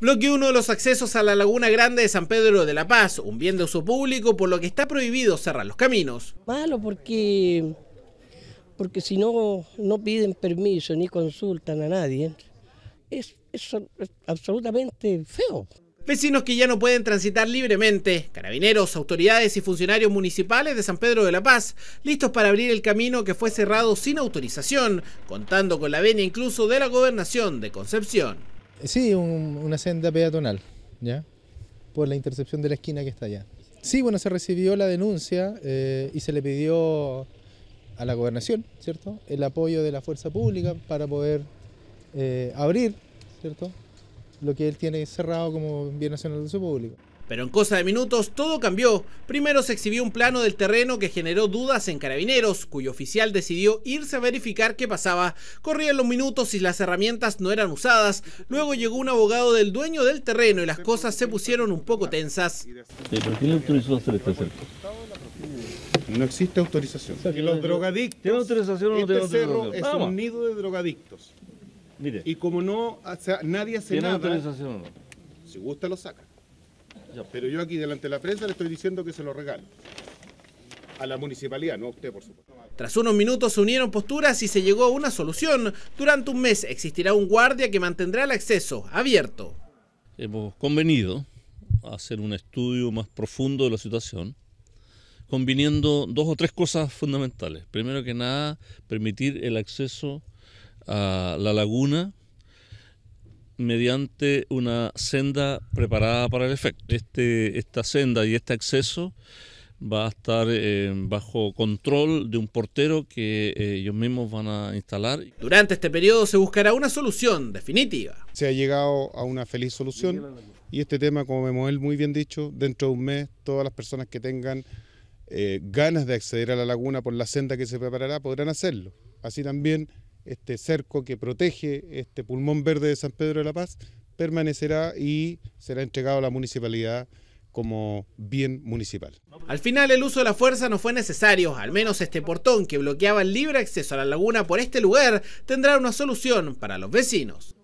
Bloqueó uno de los accesos a la Laguna Grande de San Pedro de la Paz, un bien de uso público, por lo que está prohibido cerrar los caminos. Malo porque, porque si no, no piden permiso ni consultan a nadie, es, es, absolutamente feo. Vecinos que ya no pueden transitar libremente, carabineros, autoridades y funcionarios municipales de San Pedro de la Paz, listos para abrir el camino que fue cerrado sin autorización, contando con la venia incluso de la gobernación de Concepción. Sí, una senda peatonal, ¿ya? Por la intercepción de la esquina que está allá. Sí, bueno, se recibió la denuncia eh, y se le pidió a la gobernación, ¿cierto? El apoyo de la fuerza pública para poder eh, abrir, ¿cierto? Lo que él tiene cerrado como bien nacional de uso público. Pero en cosa de minutos todo cambió. Primero se exhibió un plano del terreno que generó dudas en carabineros, cuyo oficial decidió irse a verificar qué pasaba. Corrían los minutos y las herramientas no eran usadas. Luego llegó un abogado del dueño del terreno y las cosas se pusieron un poco tensas. ¿Por qué autorizó hacer este No existe autorización. los drogadictos... autorización o no este cerro ah, es un nido de drogadictos. Mire. Y como no, nadie hace nada... autorización o no? Si gusta lo saca. Pero yo aquí delante de la prensa le estoy diciendo que se lo regalo. A la municipalidad, no a usted, por supuesto. Tras unos minutos se unieron posturas y se llegó a una solución. Durante un mes existirá un guardia que mantendrá el acceso abierto. Hemos convenido hacer un estudio más profundo de la situación, conviniendo dos o tres cosas fundamentales. Primero que nada, permitir el acceso a la laguna mediante una senda preparada para el efecto. Este, esta senda y este acceso va a estar eh, bajo control de un portero que eh, ellos mismos van a instalar. Durante este periodo se buscará una solución definitiva. Se ha llegado a una feliz solución y este tema, como él muy bien dicho, dentro de un mes todas las personas que tengan eh, ganas de acceder a la laguna por la senda que se preparará podrán hacerlo. Así también este cerco que protege este pulmón verde de San Pedro de la Paz permanecerá y será entregado a la municipalidad como bien municipal. Al final el uso de la fuerza no fue necesario, al menos este portón que bloqueaba el libre acceso a la laguna por este lugar tendrá una solución para los vecinos.